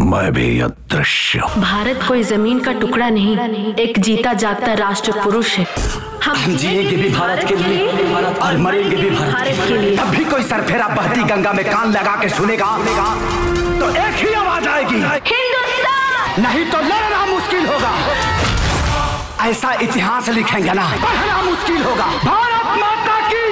मैं भी अदृश्य भारत कोई जमीन का टुकड़ा नहीं एक जीता जागता राष्ट्र पुरुष है हम जिएंगे भी भारत के लिए और मरेंगे भी भारत के लिए तब भी कोई सरफेरा बहती गंगा में कान लगा के सुनेगा तो एक ही आवाज आएगी नहीं तो लड़ना मुश्किल होगा ऐसा इतिहास लिखेंगे ना पढ़ना मुश्किल होगा भारत माता की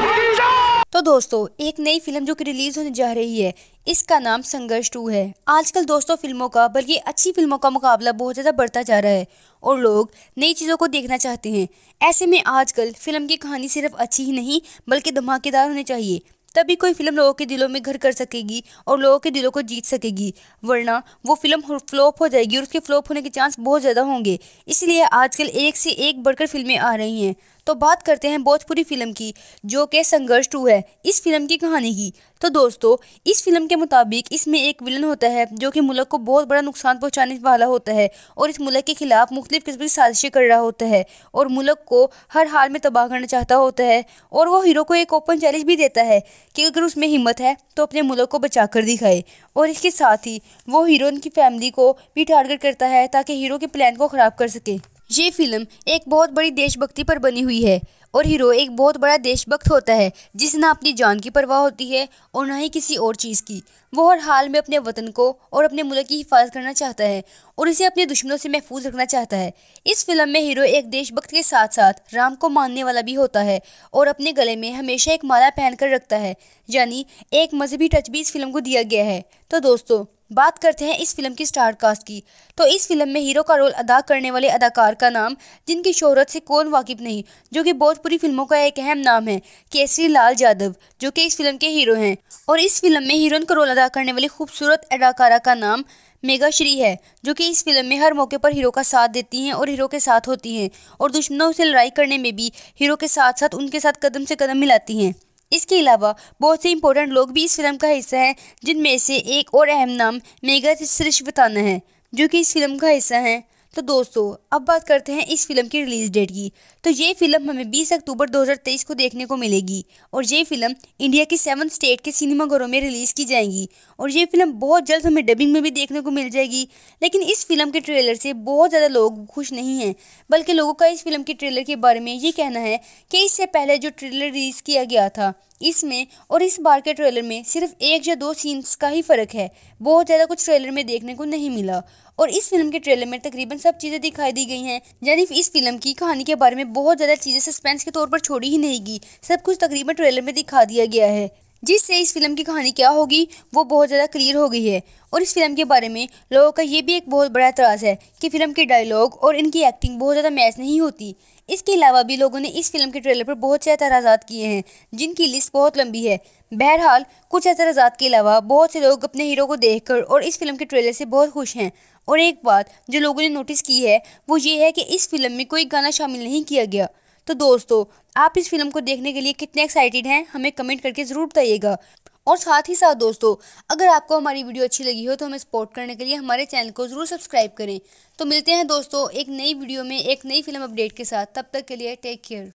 तो दोस्तों एक नई फिल्म जो कि रिलीज़ होने जा रही है इसका नाम संघर्ष टू है आजकल दोस्तों फिल्मों का बल्कि अच्छी फिल्मों का मुकाबला बहुत ज़्यादा बढ़ता जा रहा है और लोग नई चीज़ों को देखना चाहते हैं ऐसे में आजकल फिल्म की कहानी सिर्फ अच्छी ही नहीं बल्कि धमाकेदार होनी चाहिए तभी कोई फिल्म लोगों के दिलों में घर कर सकेगी और लोगों के दिलों को जीत सकेगी वरना वो फिल्म फ्लॉप हो जाएगी और उसके फ्लॉप होने के चांस बहुत ज़्यादा होंगे इसलिए आजकल एक से एक बढ़कर फिल्में आ रही हैं तो बात करते हैं भोजपुरी फिल्म की जो कि संघर्ष टू है इस फिल्म की कहानी की तो दोस्तों इस फिल्म के मुताबिक इसमें एक विलन होता है जो कि मुल्क को बहुत बड़ा नुकसान पहुंचाने वाला होता है और इस मुल्क के खिलाफ मुख्तलिफ किस्म की साजिशें कर रहा होता है और मुल्क को हर हाल में तबाह करना चाहता होता है और वो हीरो को एक ओपन चैलेंज भी देता है कि अगर उसमें हिम्मत है तो अपने मुल्क को बचा कर दिखाए और इसके साथ ही वो हीरोइन की फैमिली को भी टारगेट करता है ताकि हीरो के प्लान को ख़राब कर सके ये फिल्म एक बहुत बड़ी देशभक्ति पर बनी हुई है और हीरो एक बहुत बड़ा देशभक्त होता है जिसे ना अपनी जान की परवाह होती है और ना ही किसी और चीज़ की वो हर हाल में अपने वतन को और अपने मुल्क की हिफाजत करना चाहता है और इसे अपने दुश्मनों से महफूज रखना चाहता है इस फिल्म में हीरो एक देशभक्त के साथ साथ राम को मानने वाला भी होता है और अपने गले में हमेशा एक माला पहन कर रखता है यानी एक मजहबी टच भी इस फिल्म को दिया गया है तो दोस्तों बात करते हैं इस फिल्म की स्टार कास्ट की तो इस फिल्म में हीरो का रोल अदा करने वाले अदाकार का नाम जिनकी शोहरत से कौन वाकिफ नहीं जो कि भोजपुरी फिल्मों का एक अहम नाम है केसरी लाल यादव जो कि इस फिल्म के हीरो हैं और इस फिल्म में हीरोइन का रोल अदा करने वाली खूबसूरत अदाकारा का नाम मेगा श्री है जो कि इस फिल्म में हर मौके पर हीरो का साथ देती हैं और हीरो के साथ होती हैं और दुश्मनों से लड़ाई करने में भी हीरो के साथ साथ उनके साथ कदम से कदम मिलाती हैं इसके अलावा बहुत से इंपॉर्टेंट लोग भी इस फिल्म का हिस्सा हैं जिनमें से एक और अहम नाम मेघा श्रीश्वताना है जो कि इस फिल्म का हिस्सा हैं तो दोस्तों अब बात करते हैं इस फिल्म की रिलीज़ डेट की तो ये फिल्म हमें 20 अक्टूबर 2023 को देखने को मिलेगी और ये फिल्म इंडिया की सेवन स्टेट के सिनेमाघरों में रिलीज़ की जाएंगी और ये फिल्म बहुत जल्द हमें डबिंग में भी देखने को मिल जाएगी लेकिन इस फिल्म के ट्रेलर से बहुत ज़्यादा लोग खुश नहीं हैं बल्कि लोगों का इस फिल्म के ट्रेलर के बारे में ये कहना है कि इससे पहले जो ट्रेलर रिलीज़ किया गया था इसमें और इस बार के ट्रेलर में सिर्फ एक या दो सीन्स का ही फ़र्क है बहुत ज़्यादा कुछ ट्रेलर में देखने को नहीं मिला और इस फिल्म के ट्रेलर में तकरीबन सब चीज़ें दिखाई दी गई हैं यानी इस फिल्म की कहानी के बारे में बहुत ज़्यादा चीज़ें सस्पेंस के तौर पर छोड़ी ही नहीं गई सब कुछ तकरीबन ट्रेलर में दिखा दिया गया है जिससे इस फिल्म की कहानी क्या होगी वो बहुत ज़्यादा क्लियर हो गई है और इस फिल्म के बारे में लोगों का ये भी एक बहुत बड़ा एतराज़ है कि फिल्म के डायलॉग और इनकी एक्टिंग बहुत ज़्यादा मैच नहीं होती इसके अलावा भी लोगों ने इस फिल्म के ट्रेलर पर बहुत से एतराज़ात किए हैं जिनकी लिस्ट बहुत लंबी है बहरहाल कुछ एतराज़ात के अलावा बहुत से लोग अपने हीरो को देख और इस फिल्म के ट्रेलर से बहुत खुश हैं और एक बात जो लोगों ने नोटिस की है वो ये है कि इस फिल्म में कोई गाना शामिल नहीं किया गया तो दोस्तों आप इस फिल्म को देखने के लिए कितने एक्साइटेड हैं हमें कमेंट करके ज़रूर बताइएगा और साथ ही साथ दोस्तों अगर आपको हमारी वीडियो अच्छी लगी हो तो हमें सपोर्ट करने के लिए हमारे चैनल को ज़रूर सब्सक्राइब करें तो मिलते हैं दोस्तों एक नई वीडियो में एक नई फिल्म अपडेट के साथ तब तक के लिए टेक केयर